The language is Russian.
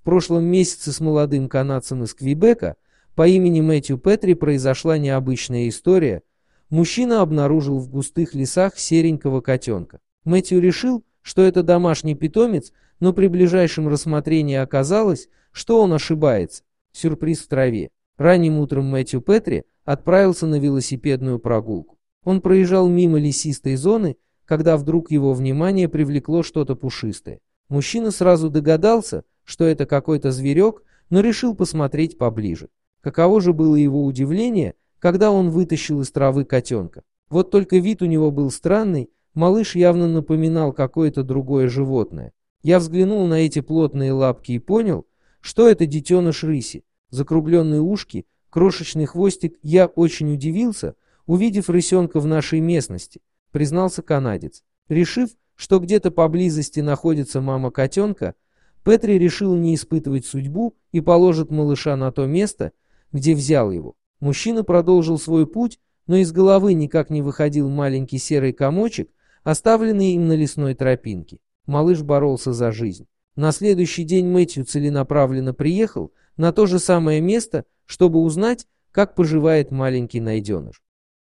В прошлом месяце с молодым канадцем из Квебека по имени Мэтью Петри произошла необычная история. Мужчина обнаружил в густых лесах серенького котенка. Мэтью решил, что это домашний питомец, но при ближайшем рассмотрении оказалось, что он ошибается. Сюрприз в траве. Ранним утром Мэтью Петри отправился на велосипедную прогулку. Он проезжал мимо лесистой зоны, когда вдруг его внимание привлекло что-то пушистое. Мужчина сразу догадался, что это какой-то зверек, но решил посмотреть поближе. Каково же было его удивление, когда он вытащил из травы котенка. Вот только вид у него был странный, малыш явно напоминал какое-то другое животное. Я взглянул на эти плотные лапки и понял, что это детеныш рыси. Закругленные ушки, крошечный хвостик, я очень удивился, увидев рысенка в нашей местности, признался канадец. Решив, что где-то поблизости находится мама котенка, Петри решил не испытывать судьбу и положит малыша на то место, где взял его. Мужчина продолжил свой путь, но из головы никак не выходил маленький серый комочек, оставленный им на лесной тропинке. Малыш боролся за жизнь. На следующий день Мэтью целенаправленно приехал на то же самое место, чтобы узнать, как поживает маленький найденыш.